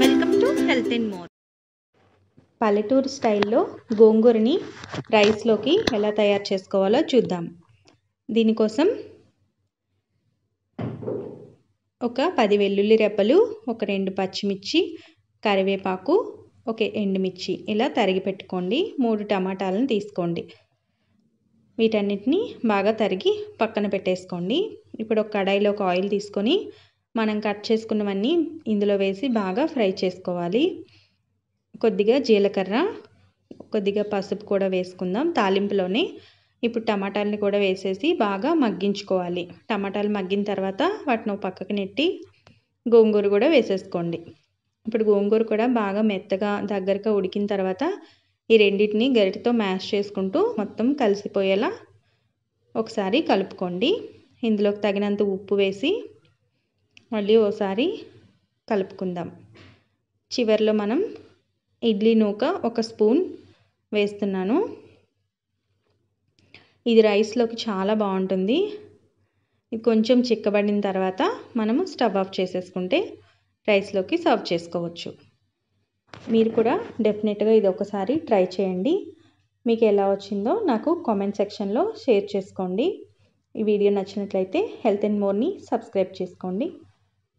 welcome to health and more పల్లెటూరు స్టైల్లో గోంగూరని రైస్లోకి ఎలా తయారు చేసుకోవాలో చూద్దాం దీనికోసం ఒక పది వెల్లుల్లి రెప్పలు ఒక రెండు పచ్చిమిర్చి కరివేపాకు ఒక ఎండుమిర్చి ఇలా తరిగి పెట్టుకోండి మూడు టమాటాలను తీసుకోండి వీటన్నిటిని బాగా తరిగి పక్కన పెట్టేసుకోండి ఇప్పుడు ఒక కడాయిలో ఒక ఆయిల్ తీసుకొని మనం కట్ చేసుకున్నవన్నీ ఇందులో వేసి బాగా ఫ్రై చేసుకోవాలి కొద్దిగా జీలకర్ర కొద్దిగా పసుపు కూడా వేసుకుందాం తాలింపులోనే ఇప్పుడు టమాటాలని కూడా వేసేసి బాగా మగ్గించుకోవాలి టమాటాలు మగ్గిన తర్వాత వాటిని పక్కకు నెట్టి గోంగూర కూడా వేసేసుకోండి ఇప్పుడు గోంగూర కూడా బాగా మెత్తగా దగ్గరగా ఉడికిన తర్వాత ఈ రెండింటిని గరిటతో మ్యాష్ చేసుకుంటూ మొత్తం కలిసిపోయేలా ఒకసారి కలుపుకోండి ఇందులోకి తగినంత ఉప్పు వేసి మళ్ళీ ఓసారి కలుపుకుందాం చివరిలో మనం ఇడ్లీ నూక ఒక స్పూన్ వేస్తున్నాను ఇది రైస్లోకి చాలా బాగుంటుంది ఇది కొంచెం చిక్కబడిన తర్వాత మనము స్టవ్ ఆఫ్ చేసేసుకుంటే రైస్లోకి సర్వ్ చేసుకోవచ్చు మీరు కూడా డెఫినెట్గా ఇది ఒకసారి ట్రై చేయండి మీకు ఎలా వచ్చిందో నాకు కామెంట్ సెక్షన్లో షేర్ చేసుకోండి ఈ వీడియో నచ్చినట్లయితే హెల్త్ అండ్ మోర్ని సబ్స్క్రైబ్ చేసుకోండి